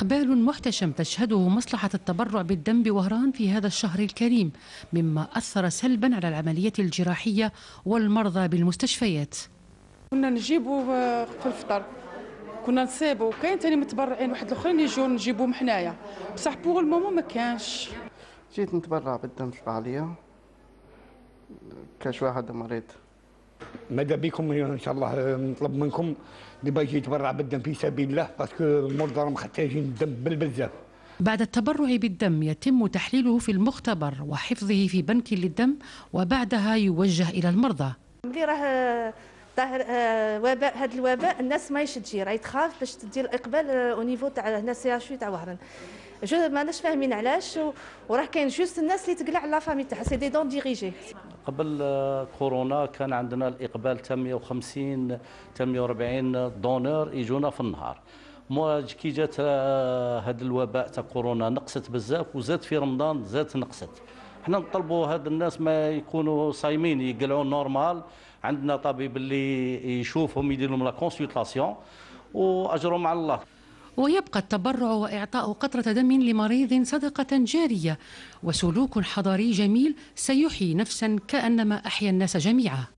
إقبال محتشم تشهده مصلحة التبرع بالدم بوهران في هذا الشهر الكريم مما أثر سلبا على العمليات الجراحية والمرضى بالمستشفيات كنا نجيبوا آه، في الفطر كنا نصيبوا كاين ثاني متبرعين واحد الاخرين يجوا نجيبوهم حنايا بصح بوغ المومون ما كانش جيت نتبرع بالدم في العاليه كاش واحد مريض ماذا بكم ان شاء الله نطلب آه، منكم اللي باغي يتبرع بالدم في سبيل الله باسكو المرضى محتاجين الدم بالبزاف بعد التبرع بالدم يتم تحليله في المختبر وحفظه في بنك للدم وبعدها يوجه الى المرضى ملي راه ظاهر آه، وباء هذا الوباء الناس ما يشد جي راهي تخاف باش تدي الاقبال او آه، نيفو تاع هنا سي اش تاع وهران جو ماناش فاهمين علاش وراه كاين جوست الناس اللي تقلع على لافامي تاعها سي دي دون ديريجي قبل آه، كورونا كان عندنا الاقبال تاع 150 تاع 140 دونور يجونا في النهار مواج كي جات هذا آه، الوباء تاع كورونا نقصت بزاف وزاد في رمضان زاد نقصت حنا نطلبوا هاد الناس ما يكونوا صايمين يقلعوا نورمال عندنا طبيب اللي يشوفهم يدير لهم لا كونسلطاسيون واجروا مع الله ويبقى التبرع وإعطاء قطرة دم لمريض صدقة جارية وسلوك حضاري جميل سيحيي نفسا كأنما أحيا الناس جميعا